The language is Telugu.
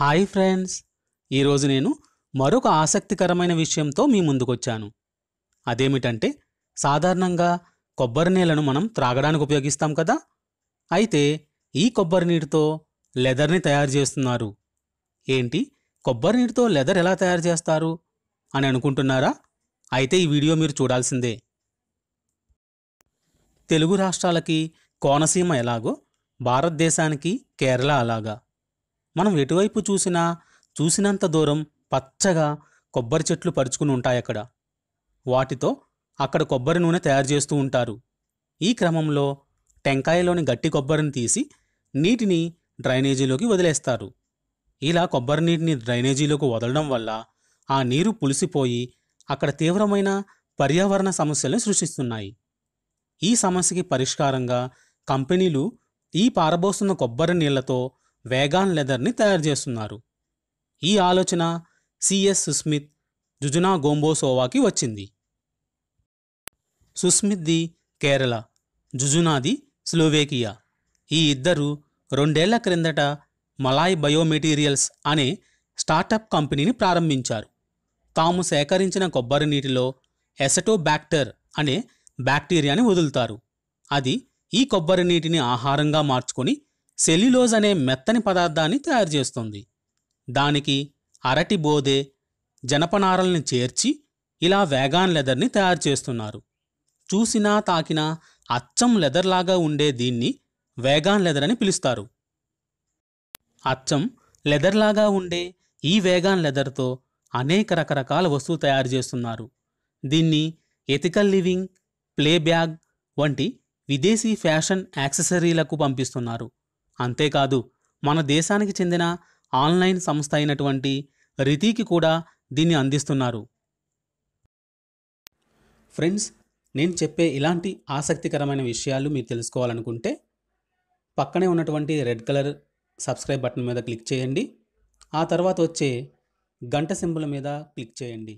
హాయ్ ఫ్రెండ్స్ ఈరోజు నేను మరొక ఆసక్తికరమైన విషయంతో మీ ముందుకొచ్చాను అదేమిటంటే సాధారణంగా కొబ్బరి నీళ్లను మనం త్రాగడానికి ఉపయోగిస్తాం కదా అయితే ఈ కొబ్బరి నీటితో లెదర్ని తయారు చేస్తున్నారు ఏంటి కొబ్బరి నీటితో లెదర్ ఎలా తయారు చేస్తారు అని అనుకుంటున్నారా అయితే ఈ వీడియో మీరు చూడాల్సిందే తెలుగు రాష్ట్రాలకి కోనసీమ ఎలాగో భారతదేశానికి కేరళ అలాగా మనం ఎటువైపు చూసినా చూసినంత దూరం పచ్చగా కొబ్బరి చెట్లు పరుచుకుని ఉంటాయి అక్కడ వాటితో అక్కడ కొబ్బరి నూనె తయారు చేస్తూ ఉంటారు ఈ క్రమంలో టెంకాయలోని గట్టి కొబ్బరిని తీసి నీటిని డ్రైనేజీలోకి వదిలేస్తారు ఇలా కొబ్బరి నీటిని డ్రైనేజీలోకి వదలడం వల్ల ఆ నీరు పులిసిపోయి అక్కడ తీవ్రమైన పర్యావరణ సమస్యలను సృష్టిస్తున్నాయి ఈ సమస్యకి పరిష్కారంగా కంపెనీలు ఈ పారబోస్తున్న కొబ్బరి నీళ్లతో వేగాన్ లెదర్ని తయారు చేస్తున్నారు ఈ ఆలోచన సిఎస్ సుస్మిత్ జుజునా గోంబోసోవాకి వచ్చింది సుస్మిత్ది కేరళ జుజునాది స్లోవేకియా ఈ ఇద్దరు రెండేళ్ల క్రిందట మలాయ్ బయోమెటీరియల్స్ అనే స్టార్టప్ కంపెనీని ప్రారంభించారు తాము సేకరించిన కొబ్బరి నీటిలో ఎసటోబ్యాక్టర్ అనే బ్యాక్టీరియాని వదులుతారు అది ఈ కొబ్బరి నీటిని ఆహారంగా మార్చుకొని సెల్యులోజ్ అనే మెత్తని పదార్థాన్ని తయారు చేస్తుంది దానికి అరటి బోదే జనపనారల్ని చేర్చి ఇలా వేగాన్ లెదర్ని తయారు చేస్తున్నారు చూసినా తాకినా అచ్చం లెదర్లాగా ఉండే దీన్ని వేగాన్ లెదర్ అని పిలుస్తారు అచ్చం లెదర్లాగా ఉండే ఈ వేగాన్ లెదర్తో అనేక రకరకాల వస్తువు తయారు చేస్తున్నారు దీన్ని ఎథికల్ లివింగ్ ప్లే బ్యాగ్ వంటి విదేశీ ఫ్యాషన్ యాక్సెసరీలకు పంపిస్తున్నారు అంతేకాదు మన దేశానికి చెందిన ఆన్లైన్ సంస్థ అయినటువంటి రితీకి కూడా దీన్ని అందిస్తున్నారు ఫ్రెండ్స్ నేను చెప్పే ఇలాంటి ఆసక్తికరమైన విషయాలు మీరు తెలుసుకోవాలనుకుంటే పక్కనే ఉన్నటువంటి రెడ్ కలర్ సబ్స్క్రైబ్ బటన్ మీద క్లిక్ చేయండి ఆ తర్వాత వచ్చే గంట సింబల్ మీద క్లిక్ చేయండి